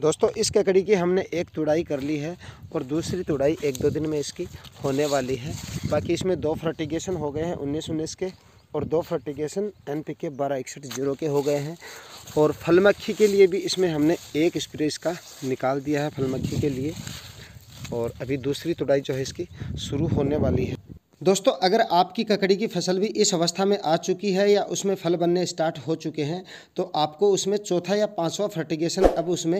दोस्तों इस ककड़ी की हमने एक तुड़ाई कर ली है और दूसरी तुड़ाई एक दो दिन में इसकी होने वाली है बाकी इसमें दो फर्टिगेशन हो गए हैं उन्नीस उन्नीस के और दो फर्टिगेशन एन पी के बारह इकसठ जीरो के हो गए हैं और फल मक्खी के लिए भी इसमें हमने एक स्प्रे इसका निकाल दिया है फल मक्खी के लिए और अभी दूसरी तुड़ाई जो है इसकी शुरू होने वाली है दोस्तों अगर आपकी ककड़ी की फसल भी इस अवस्था में आ चुकी है या उसमें फल बनने स्टार्ट हो चुके हैं तो आपको उसमें चौथा या पाँचवा फर्टिगेशन अब उसमें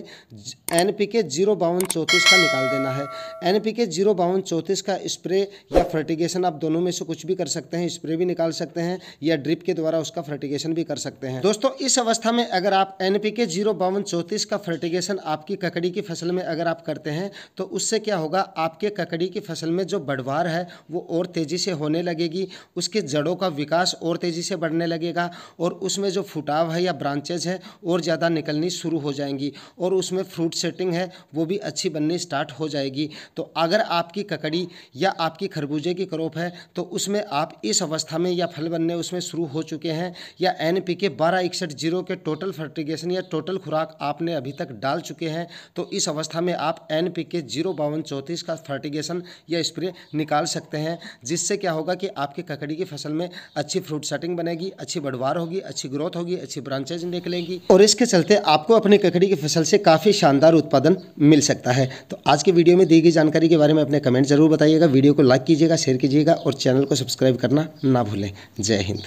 एन पी के जीरो बावन चौंतीस का निकाल देना है एन पी के जीरो बावन चौंतीस का स्प्रे या फर्टिगेशन आप दोनों में से कुछ भी कर सकते हैं स्प्रे भी निकाल सकते हैं या ड्रिप के द्वारा उसका फर्टिगेशन भी कर सकते हैं दोस्तों इस अवस्था में अगर आप एन पी के जीरो बावन चौंतीस का फर्टिगेशन आपकी ककड़ी की फसल में अगर आप करते हैं तो उससे क्या होगा आपके ककड़ी की फसल में जो बढ़वार है वो और तेज तेज़ी से होने लगेगी उसके जड़ों का विकास और तेज़ी से बढ़ने लगेगा और उसमें जो फुटाव है या ब्रांचेज है और ज़्यादा निकलनी शुरू हो जाएंगी और उसमें फ्रूट सेटिंग है वो भी अच्छी बननी स्टार्ट हो जाएगी तो अगर आपकी ककड़ी या आपकी खरबूजे की क्रॉप है तो उसमें आप इस अवस्था में या फल बनने उसमें शुरू हो चुके हैं या एन पी के बारह इकसठ जीरो के टोटल फर्टिगेशन या टोटल खुराक आपने अभी तक डाल चुके हैं तो इस अवस्था में आप एन पी के जीरो बावन चौंतीस का फर्टिगेशन या स्प्रे निकाल सकते हैं जिस जिससे क्या होगा कि आपके ककड़ी की फसल में अच्छी फ्रूट सेटिंग बनेगी अच्छी बढ़वार होगी अच्छी ग्रोथ होगी अच्छी ब्रांचेज निकलेंगी और इसके चलते आपको अपने ककड़ी की फसल से काफ़ी शानदार उत्पादन मिल सकता है तो आज की वीडियो में दी गई जानकारी के बारे में अपने कमेंट जरूर बताइएगा वीडियो को लाइक कीजिएगा शेयर कीजिएगा और चैनल को सब्सक्राइब करना ना भूलें जय हिंद